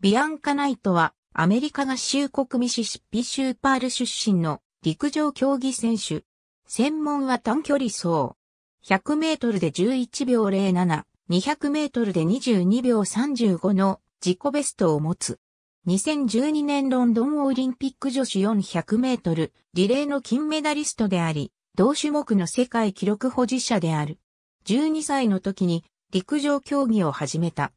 ビアンカ・ナイトは、アメリカ合衆国ミシシッピ州パール出身の陸上競技選手。専門は短距離走。100メートルで11秒07、200メートルで22秒35の自己ベストを持つ。2012年ロンドンオリンピック女子400メートルリレーの金メダリストであり、同種目の世界記録保持者である。12歳の時に陸上競技を始めた。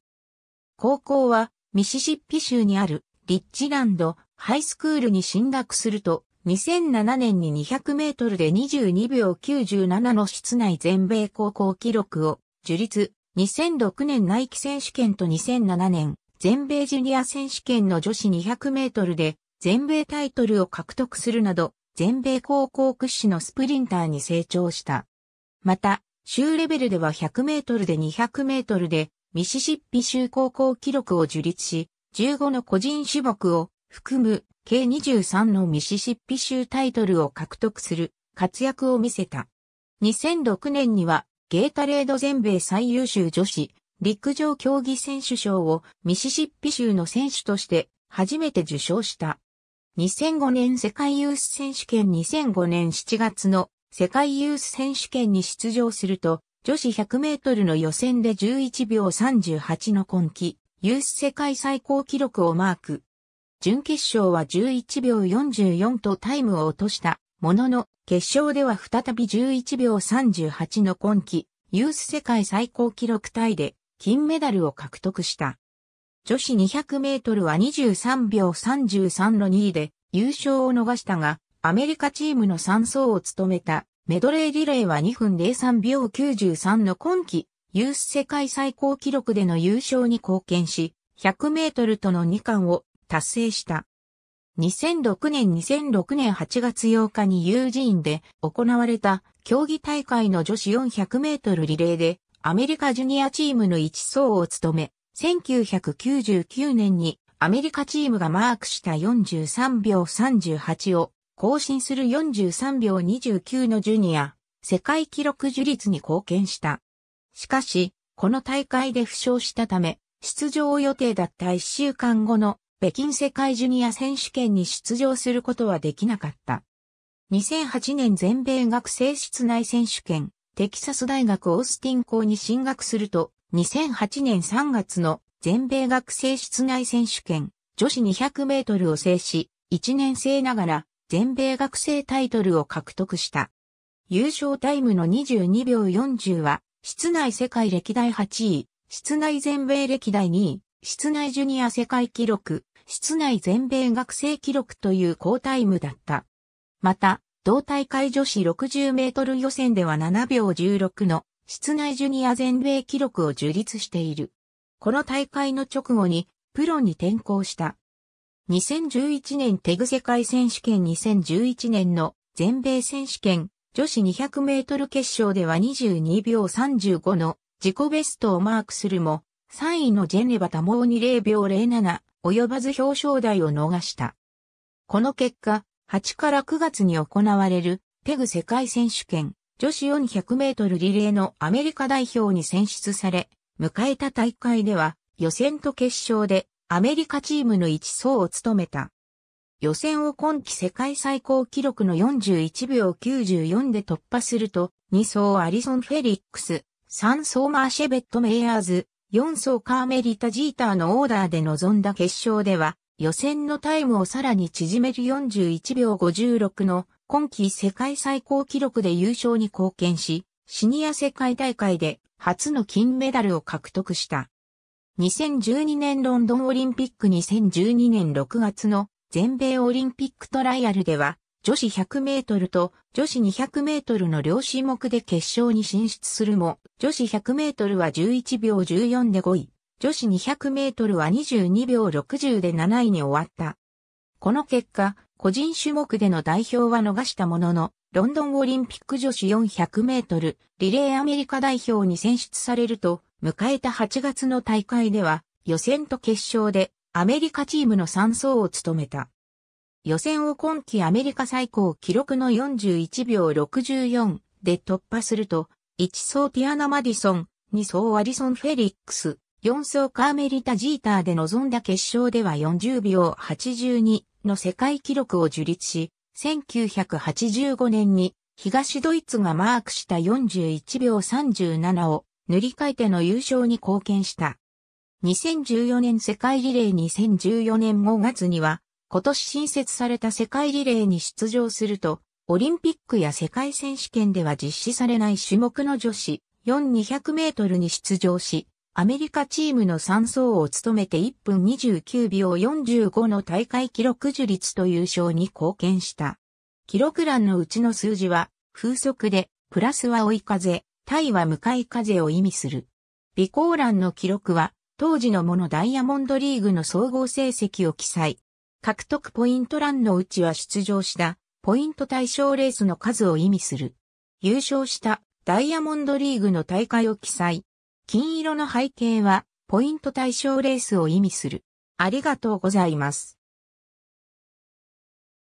高校はミシシッピ州にあるリッチランドハイスクールに進学すると、2007年に200メートルで22秒97の室内全米高校記録を樹立、2006年ナイキ選手権と2007年全米ジュニア選手権の女子200メートルで全米タイトルを獲得するなど、全米高校屈指のスプリンターに成長した。また、州レベルでは100メートルで200メートルでミシシッピ州高校記録を樹立し、15の個人種目を含む計23のミシシッピ州タイトルを獲得する活躍を見せた。2006年にはゲータレード全米最優秀女子陸上競技選手賞をミシシッピ州の選手として初めて受賞した。2005年世界ユース選手権2005年7月の世界ユース選手権に出場すると女子100メートルの予選で11秒38の今季、ユース世界最高記録をマーク。準決勝は11秒44とタイムを落とした。ものの、決勝では再び11秒38の今季、ユース世界最高記録タイで、金メダルを獲得した。女子200メートルは23秒33の2位で、優勝を逃したが、アメリカチームの3走を務めたメドレーリレーは2分03秒93の今季、ユース世界最高記録での優勝に貢献し、100メートルとの2冠を達成した。2006年2006年8月8日にユージーンで行われた競技大会の女子400メートルリレーでアメリカジュニアチームの一走を務め、1999年にアメリカチームがマークした43秒38を更新する43秒29のジュニア、世界記録樹立に貢献した。しかし、この大会で負傷したため、出場予定だった1週間後の北京世界ジュニア選手権に出場することはできなかった。2008年全米学生室内選手権、テキサス大学オースティン校に進学すると、2008年3月の全米学生室内選手権、女子200メートルを制し、1年生ながら全米学生タイトルを獲得した。優勝タイムの22秒40は、室内世界歴代8位、室内全米歴代2位、室内ジュニア世界記録、室内全米学生記録という好タイムだった。また、同大会女子60メートル予選では7秒16の室内ジュニア全米記録を樹立している。この大会の直後にプロに転向した。2011年テグ世界選手権2011年の全米選手権女子200メートル決勝では22秒35の自己ベストをマークするも、3位のジェネバタモーに0秒07及ばず表彰台を逃した。この結果、8から9月に行われるテグ世界選手権女子400メートルリレーのアメリカ代表に選出され、迎えた大会では予選と決勝でアメリカチームの一層を務めた。予選を今季世界最高記録の41秒94で突破すると、2走アリソン・フェリックス、3走マーシェベット・メイヤーズ、4走カーメリタ・ジーターのオーダーで臨んだ決勝では、予選のタイムをさらに縮める41秒56の今季世界最高記録で優勝に貢献し、シニア世界大会で初の金メダルを獲得した。2012年ロンドンオリンピック2012年6月の全米オリンピックトライアルでは、女子100メートルと女子200メートルの両種目で決勝に進出するも、女子100メートルは11秒14で5位、女子200メートルは22秒60で7位に終わった。この結果、個人種目での代表は逃したものの、ロンドンオリンピック女子400メートルリレーアメリカ代表に選出されると、迎えた8月の大会では、予選と決勝でアメリカチームの3走を務めた。予選を今季アメリカ最高記録の41秒64で突破すると、1走ティアナ・マディソン、2走アリソン・フェリックス、4走カーメリタ・ジーターで臨んだ決勝では40秒82の世界記録を樹立し、1985年に東ドイツがマークした41秒37を塗り替えての優勝に貢献した。2014年世界リレー2014年5月には、今年新設された世界リレーに出場すると、オリンピックや世界選手権では実施されない種目の女子4200メートルに出場し、アメリカチームの3走を務めて1分29秒45の大会記録樹立と優勝に貢献した。記録欄のうちの数字は、風速で、プラスは追い風、タイは向かい風を意味する。備考欄の記録は、当時のものダイヤモンドリーグの総合成績を記載。獲得ポイント欄のうちは出場した、ポイント対象レースの数を意味する。優勝したダイヤモンドリーグの大会を記載。金色の背景は、ポイント対象レースを意味する。ありがとうございます。